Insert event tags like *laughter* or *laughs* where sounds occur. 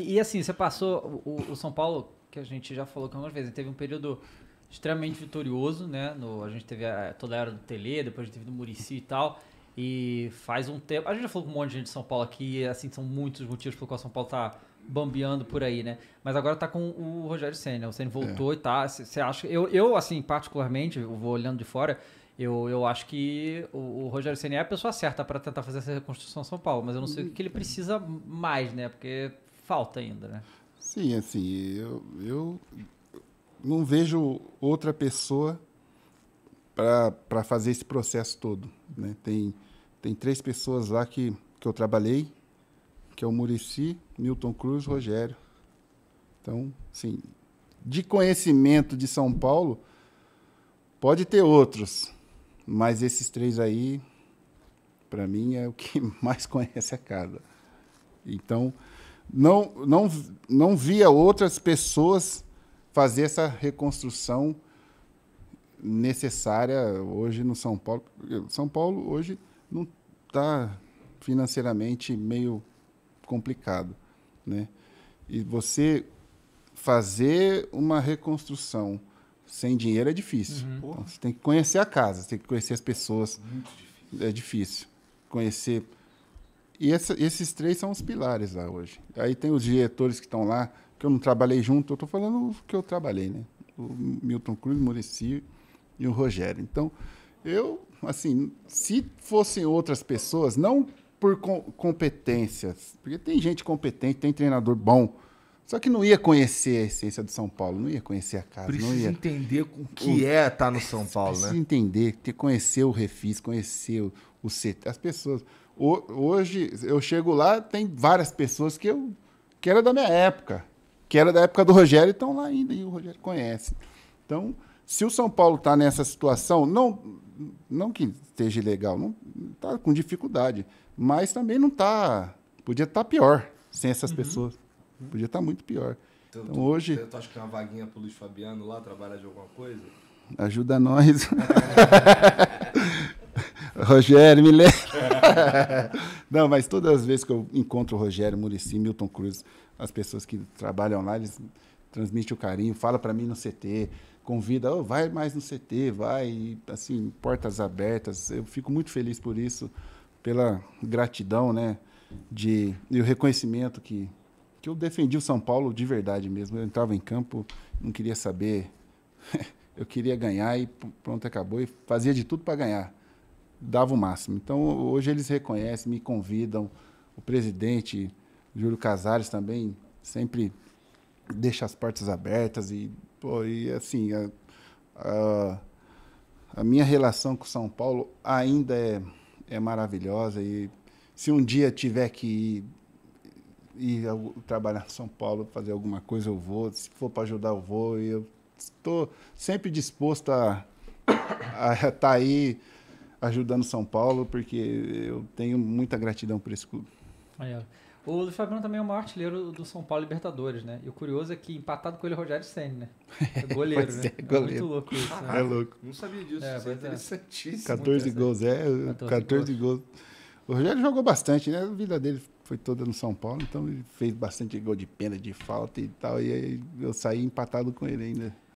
E, assim, você passou o, o, São Paulo, que a gente já falou que algumas vezes, teve um período extremamente vitorioso, né? No, a gente teve a, toda a era do Tele, depois a gente teve do Murici e tal. E faz um tempo. A gente já falou com um monte de gente de São Paulo aqui, e, assim, são muitos motivos pelo qual São Paulo tá bambeando por aí, né? Mas agora tá com o Rogério Senna. O Senna é. voltou é. e tá. Você acha. Eu, eu, assim, particularmente, eu vou olhando de fora, eu, eu acho que o, o Rogério Senna é a pessoa certa para tentar fazer essa reconstrução em São Paulo, mas eu não sei o que ele precisa mais, né? Porque falta ainda, né? Sim, assim, eu, eu não vejo outra pessoa para fazer esse processo todo. Né? Tem, tem três pessoas lá que, que eu trabalhei, que é o Murici, Milton Cruz, Rogério. Então, sim, de conhecimento de São Paulo, pode ter outros, mas esses três aí, para mim, é o que *laughs* mais conhece a casa. Então, não, não, não via outras pessoas fazer essa reconstrução necessária hoje no São Paulo. São Paulo hoje não está financeiramente meio complicado, né? E você fazer uma reconstrução sem dinheiro é difícil. Uhum. Então, você tem que conhecer a casa, você tem que conhecer as pessoas. Difícil. É difícil. Conhecer e essa, esses três são os pilares lá hoje. Aí tem os diretores que estão lá, que eu não trabalhei junto, eu estou falando o que eu trabalhei, né? O Milton Cruz, o Muricy e o Rogério. Então, eu, assim, se fossem outras pessoas, não por com competências, porque tem gente competente, tem treinador bom, só que não ia conhecer a essência do São Paulo, não ia conhecer a casa. Precisa não ia... entender o que o... é estar tá no São Paulo, né? Precisa né? entender, ter, conhecer o Refis, conhecer o, o CT, as pessoas. O, hoje, eu chego lá, tem várias pessoas que, eu, que era da minha época, que era da época do Rogério e estão lá ainda, e o Rogério conhece. Então, se o São Paulo está nessa situação, não, não que esteja legal, está com dificuldade, mas também não está. Podia estar tá pior sem essas uhum. pessoas. Podia estar tá muito pior. Então, então tu, hoje. Tu acha que tem uma vaguinha pro Luiz Fabiano lá, trabalhar de alguma coisa? Ajuda nós. *laughs* Rogério, me lembra. *laughs* Não, mas todas as vezes que eu encontro o Rogério, Murici, Milton Cruz, as pessoas que trabalham lá, eles transmitem o carinho, fala para mim no CT, convida, oh, vai mais no CT, vai, assim, portas abertas. Eu fico muito feliz por isso, pela gratidão, né, de, e o reconhecimento que que eu defendi o São Paulo de verdade mesmo. Eu entrava em campo, não queria saber. *laughs* eu queria ganhar e pronto, acabou. E fazia de tudo para ganhar. Dava o máximo. Então, hoje eles reconhecem, me convidam. O presidente, Júlio Casares, também sempre deixa as portas abertas. E, pô, e assim, a, a, a, minha relação com São Paulo ainda é, é maravilhosa. E se um dia tiver que ir ir ao, trabalhar em São Paulo, fazer alguma coisa, eu vou. Se for para ajudar, eu vou. E eu estou sempre disposto a estar tá aí ajudando São Paulo, porque eu tenho muita gratidão por esse clube. É. O Luiz Fabiano também é o maior artilheiro do São Paulo Libertadores, né? E o curioso é que empatado com ele é o Rogério Senna, né? *laughs* É goleiro, né? É, é goleiro. É muito louco isso. Né? É louco. Não sabia disso. É, isso é, é. interessantíssimo. 14 gols, é. 14, 14 gols. gols. O Rogério jogou bastante, né? A vida dele foi toda no São Paulo, então ele fez bastante gol de pena, de falta e tal. E aí eu saí empatado com ele ainda.